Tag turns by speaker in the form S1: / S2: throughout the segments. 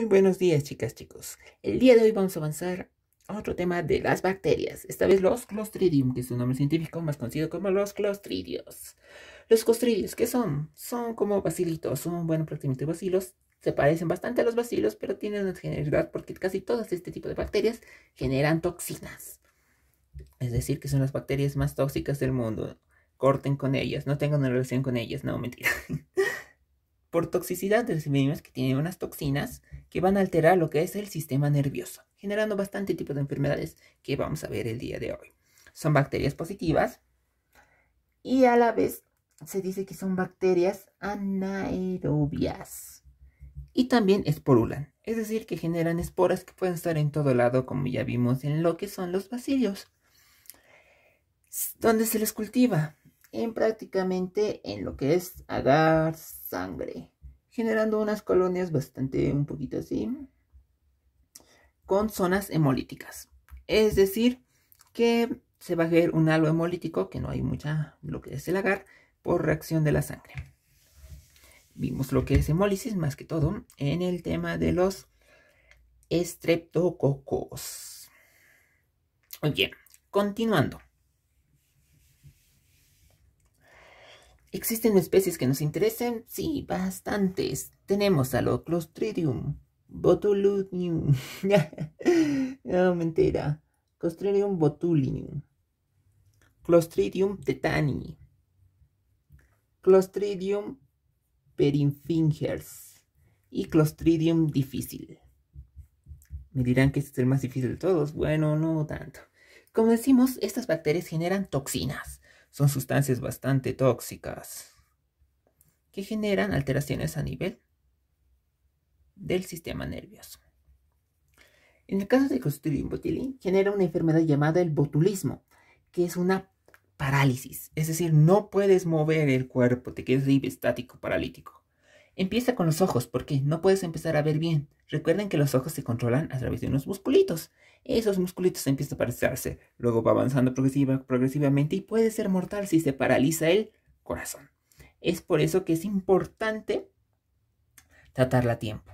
S1: Muy buenos días chicas, chicos. El día de hoy vamos a avanzar a otro tema de las bacterias. Esta vez los Clostridium, que es un nombre científico más conocido como los Clostridios. Los Clostridios, ¿qué son? Son como bacilitos, son, bueno, prácticamente bacilos. Se parecen bastante a los bacilos, pero tienen una generalidad porque casi todas este tipo de bacterias generan toxinas. Es decir, que son las bacterias más tóxicas del mundo. Corten con ellas, no tengan una relación con ellas, no, mentira. por toxicidad de los mismos que tienen unas toxinas que van a alterar lo que es el sistema nervioso, generando bastante tipo de enfermedades que vamos a ver el día de hoy. Son bacterias positivas y a la vez se dice que son bacterias anaerobias. Y también esporulan, es decir, que generan esporas que pueden estar en todo lado, como ya vimos en lo que son los vasillos, ¿Dónde se les cultiva? en prácticamente en lo que es agar sangre, generando unas colonias bastante un poquito así, con zonas hemolíticas. Es decir, que se va a ver un halo hemolítico, que no hay mucha lo que es el agar, por reacción de la sangre. Vimos lo que es hemólisis más que todo en el tema de los estreptococos. oye bien, continuando. ¿Existen especies que nos interesen? Sí, bastantes. Tenemos a lo Clostridium, Botulinum, no, mentira. Clostridium botulinum, Clostridium tetani, Clostridium perinfingers y Clostridium difícil. Me dirán que este es el más difícil de todos. Bueno, no tanto. Como decimos, estas bacterias generan toxinas son sustancias bastante tóxicas que generan alteraciones a nivel del sistema nervioso. En el caso de Clostridium botulinum, genera una enfermedad llamada el botulismo, que es una parálisis, es decir, no puedes mover el cuerpo, te quedas libre estático paralítico. Empieza con los ojos, porque no puedes empezar a ver bien. Recuerden que los ojos se controlan a través de unos musculitos. Esos musculitos empiezan a paralizarse, luego va avanzando progresivamente y puede ser mortal si se paraliza el corazón. Es por eso que es importante tratarla a tiempo.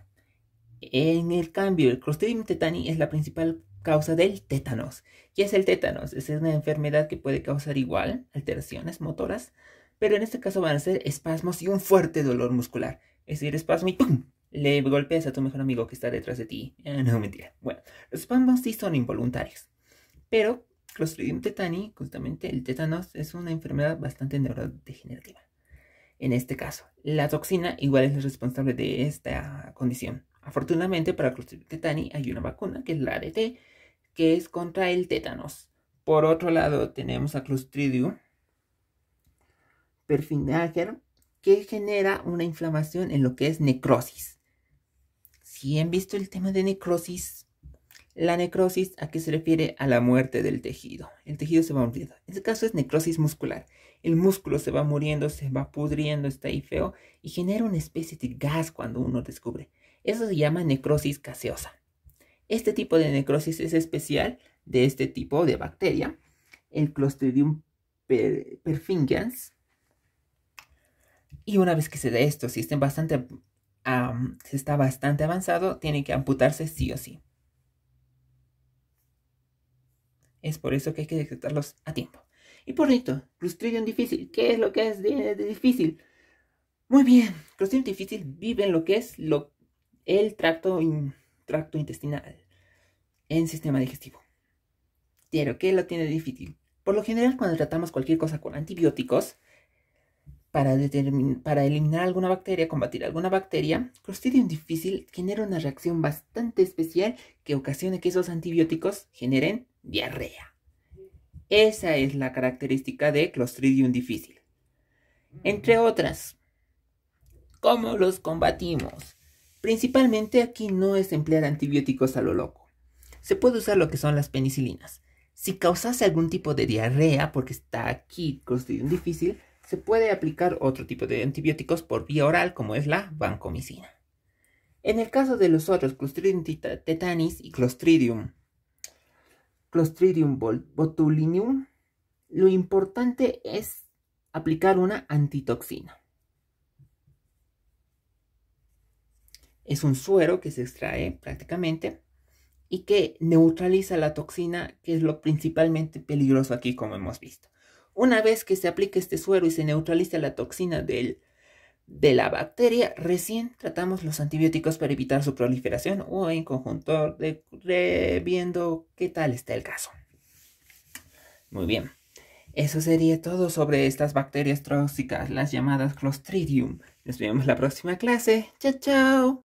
S1: En el cambio, el Clostridium tetani es la principal causa del tétanos. ¿Qué es el tétanos? Es una enfermedad que puede causar igual alteraciones motoras pero en este caso van a ser espasmos y un fuerte dolor muscular. Es decir, espasmo y ¡pum! Le golpes a tu mejor amigo que está detrás de ti. Ah, no, mentira. Bueno, los espasmos sí son involuntarios. Pero Clostridium tetani, justamente el tétanos, es una enfermedad bastante neurodegenerativa. En este caso, la toxina igual es la responsable de esta condición. Afortunadamente para Clostridium tetani hay una vacuna, que es la ADT, que es contra el tétanos. Por otro lado, tenemos a Clostridium Perfingáger que genera una inflamación en lo que es necrosis. Si han visto el tema de necrosis, la necrosis a qué se refiere a la muerte del tejido. El tejido se va muriendo. En este caso es necrosis muscular. El músculo se va muriendo, se va pudriendo, está ahí feo y genera una especie de gas cuando uno descubre. Eso se llama necrosis caseosa. Este tipo de necrosis es especial de este tipo de bacteria, el Clostridium perfingens. Y una vez que se dé esto, si estén bastante, está bastante avanzado, tiene que amputarse sí o sí. Es por eso que hay que detectarlos a tiempo. Y por esto, Clostridium difícil. ¿Qué es lo que es de, difícil? Muy bien, Clostridium difícil vive en lo que es el tracto, intestinal en sistema digestivo. Pero, ¿qué lo tiene difícil? Por lo general, cuando tratamos cualquier cosa con antibióticos, para, eliminar alguna bacteria, combatir alguna bacteria, Clostridium difficile genera una reacción bastante especial que ocasiona que esos antibióticos generen diarrea. Esa es la característica de Clostridium difficile. Entre otras, ¿cómo los combatimos? Principalmente aquí no es emplear antibióticos a lo loco. Se puede usar lo que son las penicilinas. Si causase algún tipo de diarrea, porque está aquí Clostridium difficile, se puede aplicar otro tipo de antibióticos por vía oral como es la vancomicina. En el caso de los otros, Clostridium tetanis y Clostridium, Clostridium botulinum, lo importante es aplicar una antitoxina. Es un suero que se extrae prácticamente y que neutraliza la toxina, que es lo principalmente peligroso aquí como hemos visto. Una vez que se aplique este suero y se neutraliza la toxina de la bacteria, recién tratamos los antibióticos para evitar su proliferación o en conjunto viendo qué tal está el caso. Muy bien. Eso sería todo sobre estas bacterias tóxicas, las llamadas Clostridium. Nos vemos la próxima clase. Chao, chao.